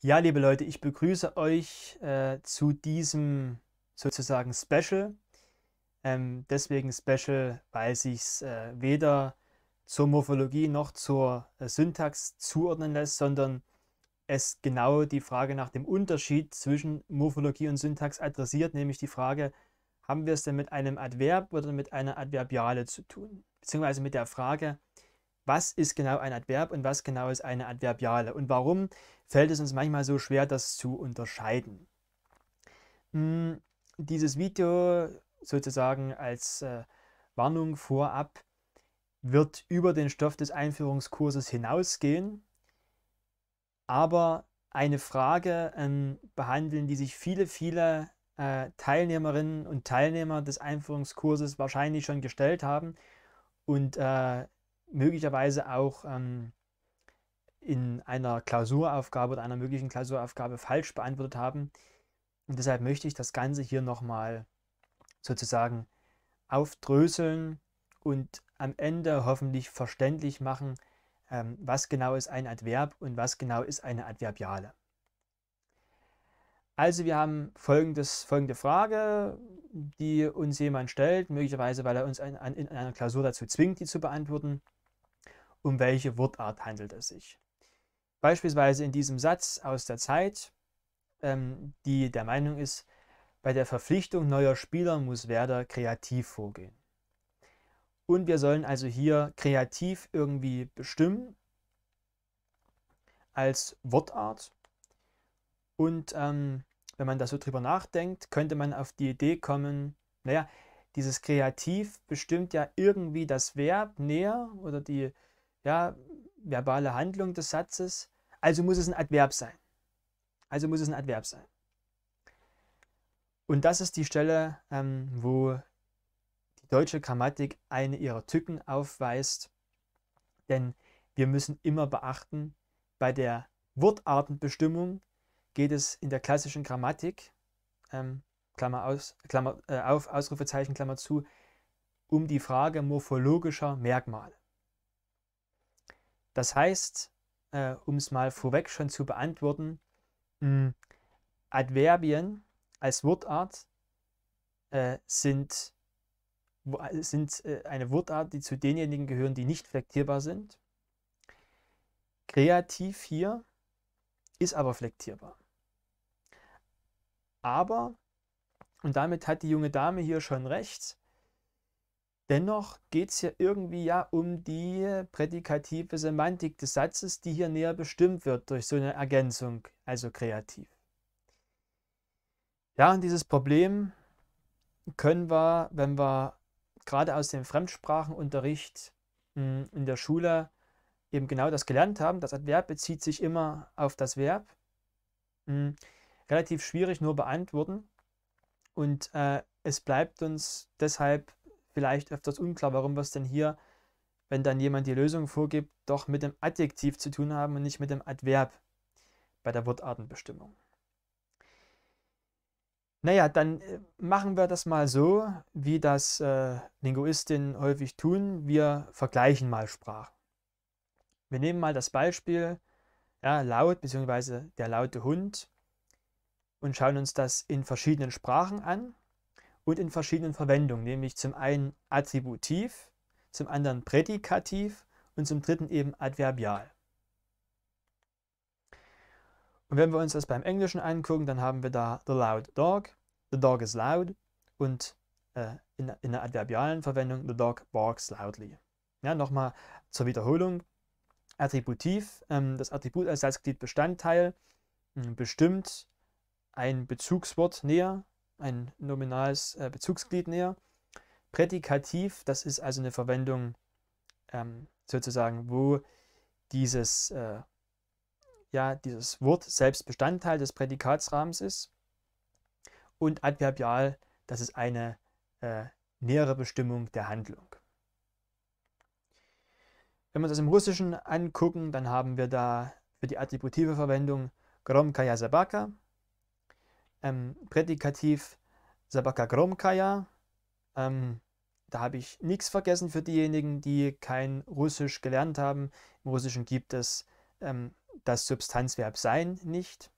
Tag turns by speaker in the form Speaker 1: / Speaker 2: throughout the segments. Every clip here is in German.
Speaker 1: Ja, liebe Leute, ich begrüße euch äh, zu diesem sozusagen Special. Ähm, deswegen Special, weil sich es äh, weder zur Morphologie noch zur äh, Syntax zuordnen lässt, sondern es genau die Frage nach dem Unterschied zwischen Morphologie und Syntax adressiert, nämlich die Frage, haben wir es denn mit einem Adverb oder mit einer Adverbiale zu tun? Beziehungsweise mit der Frage, was ist genau ein Adverb und was genau ist eine Adverbiale und warum fällt es uns manchmal so schwer, das zu unterscheiden. Hm, dieses Video sozusagen als äh, Warnung vorab wird über den Stoff des Einführungskurses hinausgehen, aber eine Frage ähm, behandeln, die sich viele, viele äh, Teilnehmerinnen und Teilnehmer des Einführungskurses wahrscheinlich schon gestellt haben und äh, möglicherweise auch ähm, in einer Klausuraufgabe oder einer möglichen Klausuraufgabe falsch beantwortet haben. Und deshalb möchte ich das Ganze hier nochmal sozusagen aufdröseln und am Ende hoffentlich verständlich machen, ähm, was genau ist ein Adverb und was genau ist eine Adverbiale. Also wir haben folgendes, folgende Frage, die uns jemand stellt, möglicherweise weil er uns ein, ein, in einer Klausur dazu zwingt, die zu beantworten um welche Wortart handelt es sich. Beispielsweise in diesem Satz aus der Zeit, ähm, die der Meinung ist, bei der Verpflichtung neuer Spieler muss Werder kreativ vorgehen. Und wir sollen also hier kreativ irgendwie bestimmen als Wortart. Und ähm, wenn man da so drüber nachdenkt, könnte man auf die Idee kommen, naja, dieses Kreativ bestimmt ja irgendwie das Verb näher oder die, ja, verbale Handlung des Satzes. Also muss es ein Adverb sein. Also muss es ein Adverb sein. Und das ist die Stelle, ähm, wo die deutsche Grammatik eine ihrer Tücken aufweist. Denn wir müssen immer beachten, bei der Wortartenbestimmung geht es in der klassischen Grammatik, ähm, Klammer, aus, Klammer äh, auf, Ausrufezeichen, Klammer zu, um die Frage morphologischer Merkmale. Das heißt, äh, um es mal vorweg schon zu beantworten, mh, hm, Adverbien als Wortart äh, sind, äh, sind äh, eine Wortart, die zu denjenigen gehören, die nicht flektierbar sind. Kreativ hier ist aber flektierbar. Aber, und damit hat die junge Dame hier schon recht, Dennoch geht es hier irgendwie ja um die prädikative Semantik des Satzes, die hier näher bestimmt wird durch so eine Ergänzung, also kreativ. Ja, und dieses Problem können wir, wenn wir gerade aus dem Fremdsprachenunterricht hm, in der Schule eben genau das gelernt haben, das Adverb bezieht sich immer auf das Verb, hm, relativ schwierig nur beantworten. Und äh, es bleibt uns deshalb vielleicht öfters unklar, warum wir es denn hier, wenn dann jemand die Lösung vorgibt, doch mit dem Adjektiv zu tun haben und nicht mit dem Adverb bei der Wortartenbestimmung. Naja, dann äh, machen wir das mal so, wie das äh, Linguistinnen häufig tun. Wir vergleichen mal Sprachen. Wir nehmen mal das Beispiel ja, Laut bzw. der laute Hund und schauen uns das in verschiedenen Sprachen an und in verschiedenen Verwendungen, nämlich zum einen attributiv, zum anderen prädikativ und zum dritten eben adverbial. Und wenn wir uns das beim Englischen angucken, dann haben wir da the loud dog, the dog is loud und äh, in, in, der adverbialen Verwendung the dog barks loudly. Ja, nochmal zur Wiederholung. Attributiv, ähm, das Attribut als Satzglied Bestandteil hm, bestimmt ein Bezugswort näher, ein nominales äh, Bezugsglied näher. Prädikativ, das ist also eine Verwendung ähm, sozusagen, wo dieses, äh, ja, dieses Wort selbst Bestandteil des Prädikatsrahmens ist. Und adverbial, das ist eine äh, nähere Bestimmung der Handlung. Wenn wir uns das im Russischen angucken, dann haben wir da für die attributive Verwendung Gromkaya Sabaka, ähm, Prädikativ Sabakagromkaya. Ähm, da habe ich nichts vergessen für diejenigen, die kein Russisch gelernt haben. Im Russischen gibt es ähm, das Substanzverb sein nicht.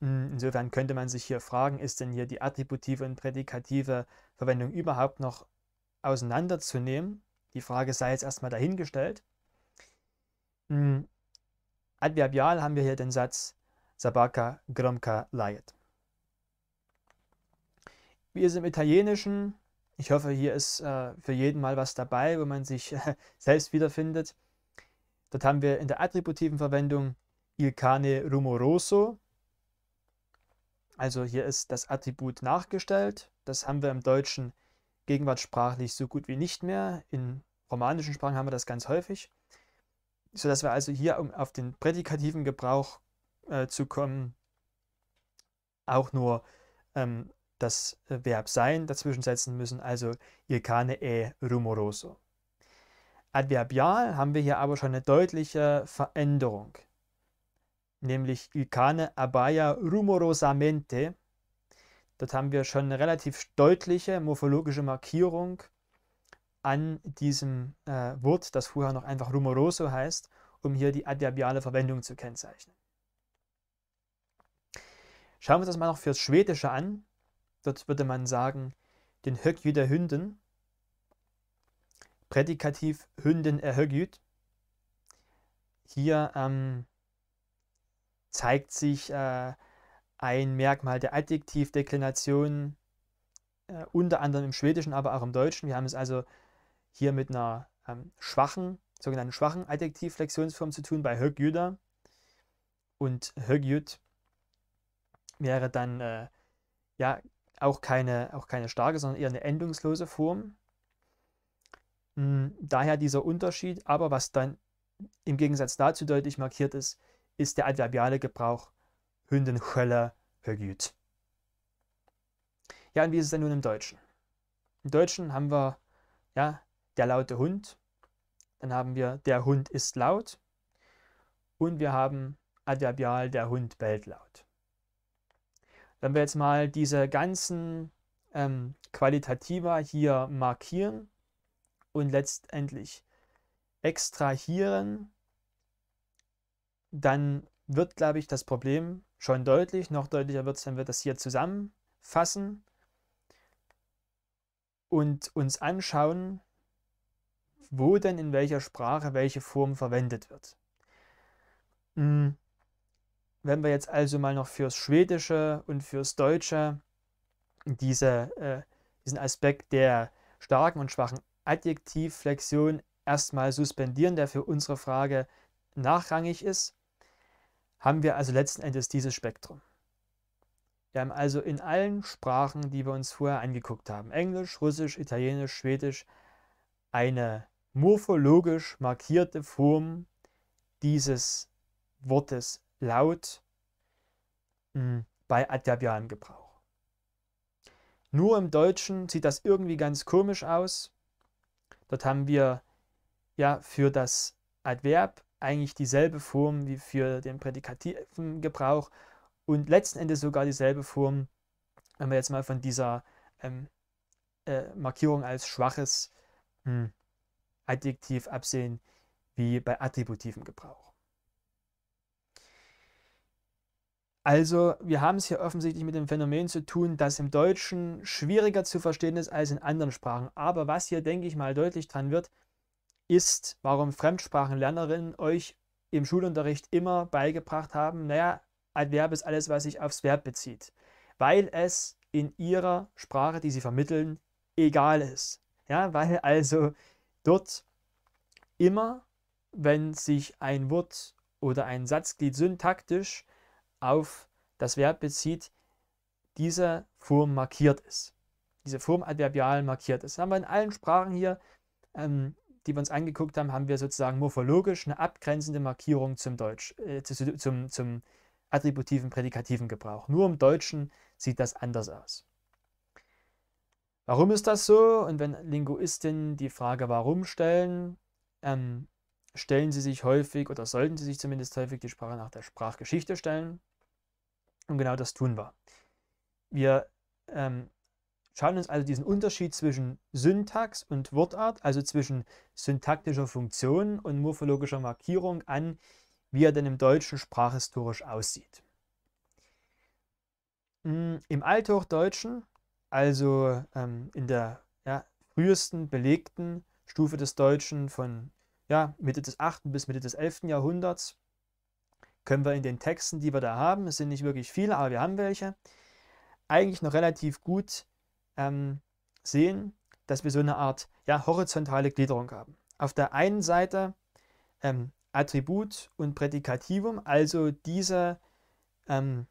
Speaker 1: Hm, insofern könnte man sich hier fragen, ist denn hier die attributive und prädikative Verwendung überhaupt noch auseinanderzunehmen? Die Frage sei jetzt erstmal dahingestellt. Hm, adverbial haben wir hier den Satz Sabaka Gromka Layet. Wie ist es im Italienischen, ich hoffe, hier ist äh, für jeden mal was dabei, wo man sich äh, selbst wiederfindet. Dort haben wir in der attributiven Verwendung il cane rumoroso. Also hier ist das Attribut nachgestellt. Das haben wir im Deutschen gegenwartssprachlich so gut wie nicht mehr. In romanischen Sprachen haben wir das ganz häufig. Sodass wir also hier auf den prädikativen Gebrauch äh, zu kommen. Auch nur ähm, das äh, Verb sein dazwischen setzen müssen, also il cane e rumoroso. Adverbial haben wir hier aber schon eine deutliche Veränderung, nämlich il cane abaya rumorosamente. Dort haben wir schon eine relativ deutliche morphologische Markierung an diesem äh, Wort, das vorher noch einfach rumoroso heißt, um hier die adverbiale Verwendung zu kennzeichnen. Schauen wir uns das mal noch fürs Schwedische an. Dort würde man sagen, den Högju der Hünden. Prädikativ Hünden erhögjüt. Hier ähm, zeigt sich äh, ein Merkmal der Adjektivdeklination, äh, unter anderem im Schwedischen, aber auch im Deutschen. Wir haben es also hier mit einer ähm, schwachen, sogenannten schwachen Adjektivflexionsform zu tun bei Högjüda. Und Högjüd wäre dann äh, ja auch keine, auch keine starke, sondern eher eine endungslose Form. Hm, daher dieser Unterschied, aber was dann im Gegensatz dazu deutlich markiert ist, ist der adverbiale Gebrauch Hündenchölle vergüt. Ja, und wie ist es denn nun im Deutschen? Im Deutschen haben wir ja, der laute Hund, dann haben wir der Hund ist laut und wir haben adverbial der Hund bellt laut. Wenn wir jetzt mal diese ganzen ähm, Qualitativa hier markieren und letztendlich extrahieren, dann wird, glaube ich, das Problem schon deutlich. Noch deutlicher wird es, wenn wir das hier zusammenfassen und uns anschauen, wo denn in welcher Sprache welche Form verwendet wird. Hm. Wenn wir jetzt also mal noch fürs Schwedische und fürs Deutsche diese, äh, diesen Aspekt der starken und schwachen Adjektivflexion erstmal suspendieren, der für unsere Frage nachrangig ist, haben wir also letzten Endes dieses Spektrum. Wir haben also in allen Sprachen, die wir uns vorher angeguckt haben, Englisch, Russisch, Italienisch, Schwedisch, eine morphologisch markierte Form dieses Wortes laut mm, bei adverbialem Gebrauch. Nur im Deutschen sieht das irgendwie ganz komisch aus. Dort haben wir ja für das Adverb eigentlich dieselbe Form wie für den prädikativen Gebrauch und letzten Endes sogar dieselbe Form, wenn wir jetzt mal von dieser ähm, äh, Markierung als schwaches mh, mm, Adjektiv absehen, wie bei attributivem Gebrauch. Also wir haben es hier offensichtlich mit dem Phänomen zu tun, das im Deutschen schwieriger zu verstehen ist als in anderen Sprachen. Aber was hier, denke ich mal, deutlich dran wird, ist, warum Fremdsprachenlernerinnen euch im Schulunterricht immer beigebracht haben, naja, Adverb ist alles, was sich aufs Verb bezieht. Weil es in ihrer Sprache, die sie vermitteln, egal ist. Ja, weil also dort immer, wenn sich ein Wort oder ein Satzglied syntaktisch auf das Verb bezieht, diese Form markiert ist. Diese Form adverbial markiert ist. Das haben wir in allen Sprachen hier, ähm, die wir uns angeguckt haben, haben wir sozusagen morphologisch eine abgrenzende Markierung zum Deutsch, äh, zu, zum, zum attributiven, prädikativen Gebrauch. Nur im Deutschen sieht das anders aus. Warum ist das so? Und wenn Linguistinnen die Frage warum stellen, ähm, stellen sie sich häufig oder sollten sie sich zumindest häufig die Sprache nach der Sprachgeschichte stellen. Und genau das tun wir. Wir ähm, schauen uns also diesen Unterschied zwischen Syntax und Wortart, also zwischen syntaktischer Funktion und morphologischer Markierung an, wie er denn im Deutschen sprachhistorisch aussieht. Hm, Im Althochdeutschen, also ähm, in der ja, frühesten belegten Stufe des Deutschen von ja, Mitte des 8. bis Mitte des 11. Jahrhunderts, können wir in den Texten, die wir da haben, es sind nicht wirklich viele, aber wir haben welche, eigentlich noch relativ gut ähm, sehen, dass wir so eine Art ja, horizontale Gliederung haben. Auf der einen Seite ähm, Attribut und Prädikativum, also diese ähm,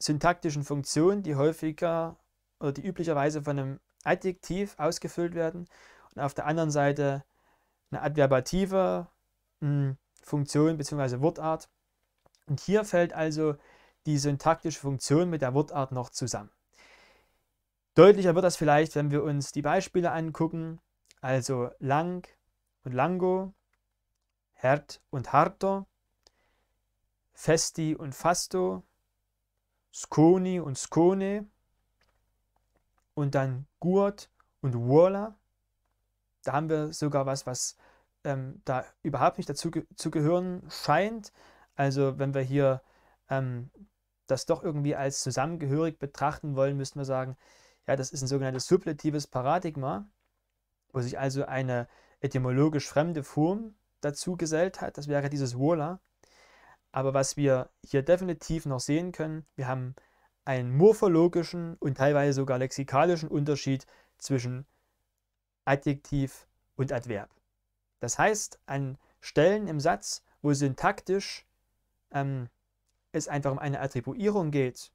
Speaker 1: syntaktischen Funktionen, die häufiger oder die üblicherweise von einem Adjektiv ausgefüllt werden und auf der anderen Seite eine adverbative mh, hm, Funktion bzw. Wortart, und hier fällt also die syntaktische Funktion mit der Wortart noch zusammen. Deutlicher wird das vielleicht, wenn wir uns die Beispiele angucken, also lang und lango, hert und harto, festi und fasto, sconi und scone und dann gurt und wola. Da haben wir sogar was, was ähm, da überhaupt nicht dazu ge zu gehören scheint, also wenn wir hier ähm, das doch irgendwie als zusammengehörig betrachten wollen, müssten wir sagen, ja, das ist ein sogenanntes suppletives Paradigma, wo sich also eine etymologisch fremde Form dazu gesellt hat. Das wäre dieses Wola. Aber was wir hier definitiv noch sehen können, wir haben einen morphologischen und teilweise sogar lexikalischen Unterschied zwischen Adjektiv und Adverb. Das heißt, an Stellen im Satz, wo syntaktisch ähm, es einfach um eine Attribuierung geht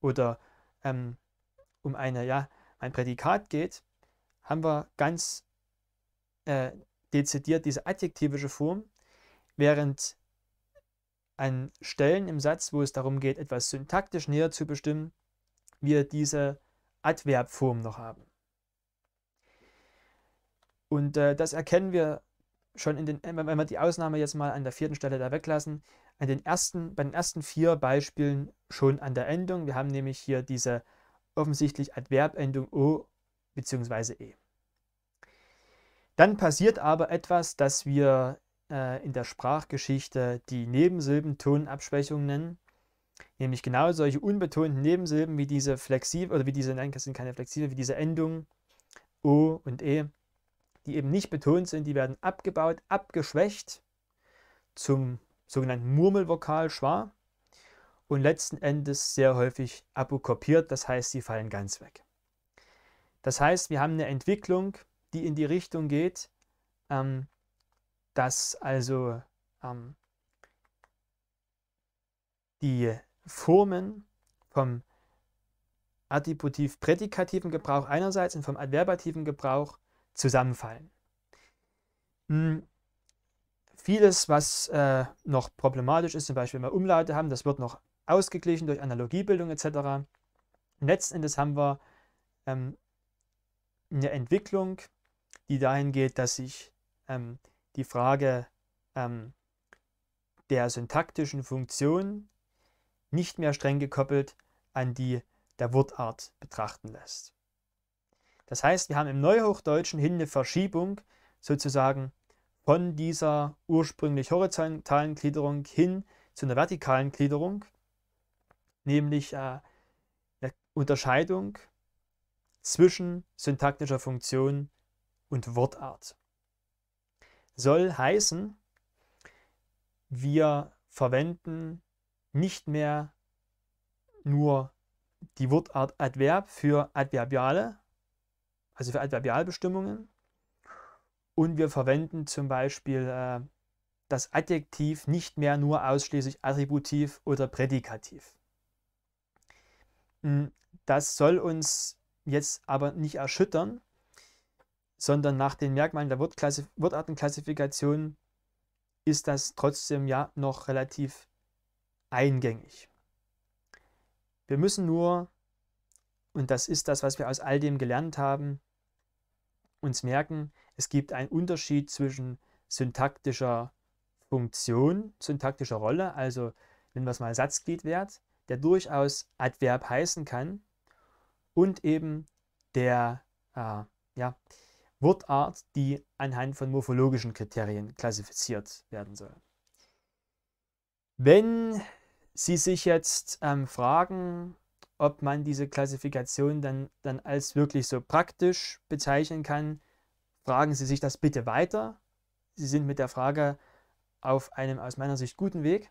Speaker 1: oder ähm, um eine, ja, ein Prädikat geht, haben wir ganz äh, dezidiert diese adjektivische Form, während an Stellen im Satz, wo es darum geht, etwas syntaktisch näher zu bestimmen, wir diese Adverbform noch haben. Und äh, das erkennen wir schon in den, wenn wir die Ausnahme jetzt mal an der vierten Stelle da weglassen, an den ersten, bei den ersten vier Beispielen schon an der Endung. Wir haben nämlich hier diese offensichtlich Adverbendung O bzw. E. Dann passiert aber etwas, das wir äh, in der Sprachgeschichte die Nebensilben-Tonabschwächung nennen. Nämlich genau solche unbetonten Nebensilben wie diese flexibel oder wie diese, nein, das sind keine flexibel, wie diese Endungen O und E, die eben nicht betont sind, die werden abgebaut, abgeschwächt zum sogenannten Murmelvokal schwa und letzten Endes sehr häufig apokopiert, das heißt, sie fallen ganz weg. Das heißt, wir haben eine Entwicklung, die in die Richtung geht, ähm, dass also ähm, die Formen vom adjektiv-prädikativen Gebrauch einerseits und vom adverbativen Gebrauch zusammenfallen. Hm, Vieles, was äh, noch problematisch ist, zum Beispiel wenn wir Umlaute haben, das wird noch ausgeglichen durch Analogiebildung etc. Letzten haben wir ähm, eine Entwicklung, die dahin geht, dass sich ähm, die Frage ähm, der syntaktischen Funktion nicht mehr streng gekoppelt an die der Wortart betrachten lässt. Das heißt, wir haben im Neuhochdeutschen hin eine Verschiebung sozusagen von dieser ursprünglich horizontalen Gliederung hin zu einer vertikalen Gliederung, nämlich äh, eine Unterscheidung zwischen syntaktischer Funktion und Wortart. Soll heißen, wir verwenden nicht mehr nur die Wortart Adverb für Adverbiale, also für Adverbialbestimmungen, und wir verwenden zum Beispiel äh, das Adjektiv nicht mehr nur ausschließlich attributiv oder prädikativ. Hm, das soll uns jetzt aber nicht erschüttern, sondern nach den Merkmalen der Wortklassif Wortartenklassifikation ist das trotzdem ja noch relativ eingängig. Wir müssen nur, und das ist das, was wir aus all dem gelernt haben, uns merken, es gibt einen Unterschied zwischen syntaktischer Funktion, syntaktischer Rolle, also nennen wir es mal Satzgliedwert, der durchaus Adverb heißen kann und eben der äh, ja, Wortart, die anhand von morphologischen Kriterien klassifiziert werden soll. Wenn Sie sich jetzt ähm, fragen, ob man diese Klassifikation dann, dann als wirklich so praktisch bezeichnen kann, fragen Sie sich das bitte weiter. Sie sind mit der Frage auf einem aus meiner Sicht guten Weg.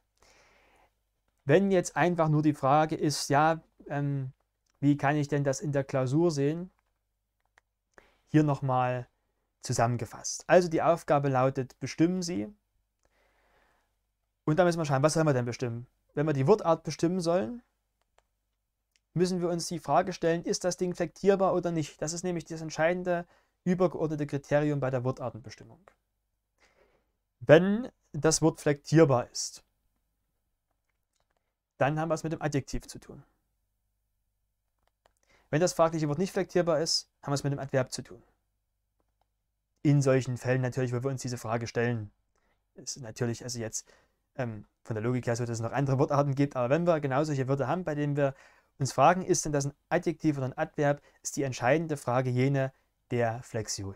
Speaker 1: Wenn jetzt einfach nur die Frage ist, ja, ähm, wie kann ich denn das in der Klausur sehen? Hier nochmal zusammengefasst. Also die Aufgabe lautet, bestimmen Sie. Und da müssen wir schauen, was sollen wir denn bestimmen? Wenn wir die Wortart bestimmen sollen, müssen wir uns die Frage stellen, ist das Ding flektierbar oder nicht? Das ist nämlich das entscheidende übergeordnete Kriterium bei der Wortartenbestimmung. Wenn das Wort flektierbar ist, dann haben wir es mit dem Adjektiv zu tun. Wenn das fragliche Wort nicht flektierbar ist, haben wir es mit dem Adverb zu tun. In solchen Fällen natürlich, wo wir uns diese Frage stellen, ist natürlich also jetzt ähm, von der Logik her so, dass es noch andere Wortarten gibt, aber wenn wir genau solche Wörter haben, bei denen wir uns fragen, ist denn das ein Adjektiv oder ein Adverb, ist die entscheidende Frage jene, der Flexion.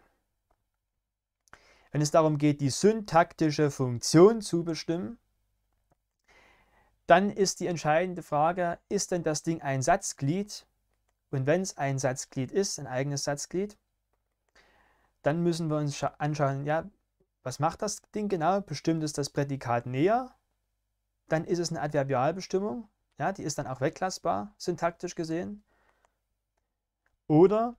Speaker 1: Wenn es darum geht, die syntaktische Funktion zu bestimmen, dann ist die entscheidende Frage, ist denn das Ding ein Satzglied? Und wenn es ein Satzglied ist, ein eigenes Satzglied, dann müssen wir uns anschauen, ja, was macht das Ding genau? Bestimmt es das Prädikat näher, dann ist es eine Adverbialbestimmung, ja, die ist dann auch weglassbar, syntaktisch gesehen. Oder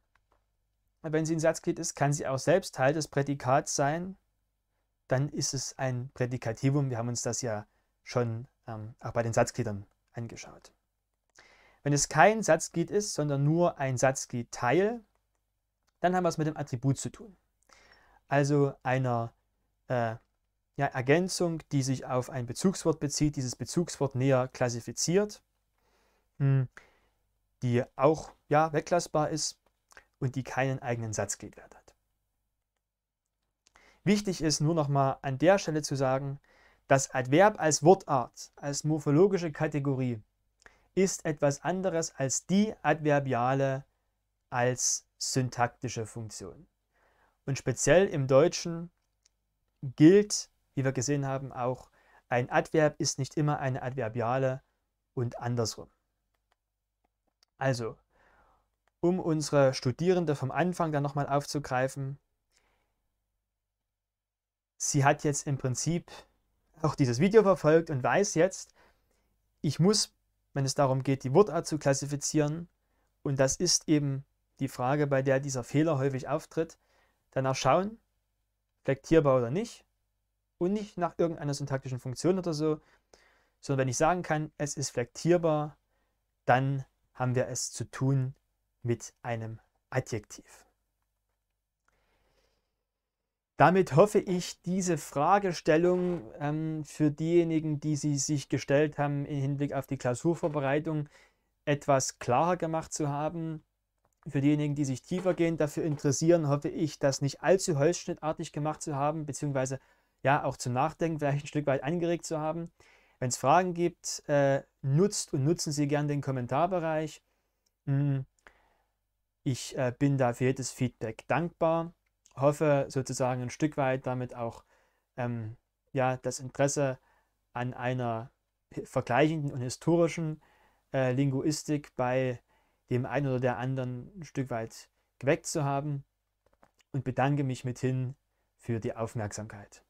Speaker 1: wenn sie ein Satzglied ist, kann sie auch selbst Teil des Prädikats sein. Dann ist es ein Prädikativum. Wir haben uns das ja schon ähm, auch bei den Satzgliedern angeschaut. Wenn es kein Satzglied ist, sondern nur ein Satzgliedteil, dann haben wir es mit dem Attribut zu tun. Also einer äh, ja, Ergänzung, die sich auf ein Bezugswort bezieht, dieses Bezugswort näher klassifiziert, hm, die auch ja, weglassbar ist und die keinen eigenen Satzgliedwert hat. Wichtig ist nur nochmal an der Stelle zu sagen, das Adverb als Wortart, als morphologische Kategorie ist etwas anderes als die Adverbiale als syntaktische Funktion. Und speziell im Deutschen gilt, wie wir gesehen haben, auch ein Adverb ist nicht immer eine Adverbiale und andersrum. Also, um unsere Studierende vom Anfang dann nochmal aufzugreifen. Sie hat jetzt im Prinzip auch dieses Video verfolgt und weiß jetzt, ich muss, wenn es darum geht, die Wortart zu klassifizieren, und das ist eben die Frage, bei der dieser Fehler häufig auftritt, danach schauen, flektierbar oder nicht, und nicht nach irgendeiner syntaktischen Funktion oder so, sondern wenn ich sagen kann, es ist flektierbar, dann haben wir es zu tun mit einem Adjektiv. Damit hoffe ich, diese Fragestellung ähm, für diejenigen, die sie sich gestellt haben im Hinblick auf die Klausurvorbereitung, etwas klarer gemacht zu haben. Für diejenigen, die sich tiefergehend dafür interessieren, hoffe ich, das nicht allzu holzschnittartig gemacht zu haben, beziehungsweise ja auch zum Nachdenken vielleicht ein Stück weit angeregt zu haben. Wenn es Fragen gibt, äh, nutzt und nutzen Sie gern den Kommentarbereich. Hm. Ich äh, bin da für jedes Feedback dankbar, hoffe sozusagen ein Stück weit damit auch ähm, ja, das Interesse an einer vergleichenden und historischen äh, Linguistik bei dem einen oder der anderen ein Stück weit geweckt zu haben und bedanke mich mithin für die Aufmerksamkeit.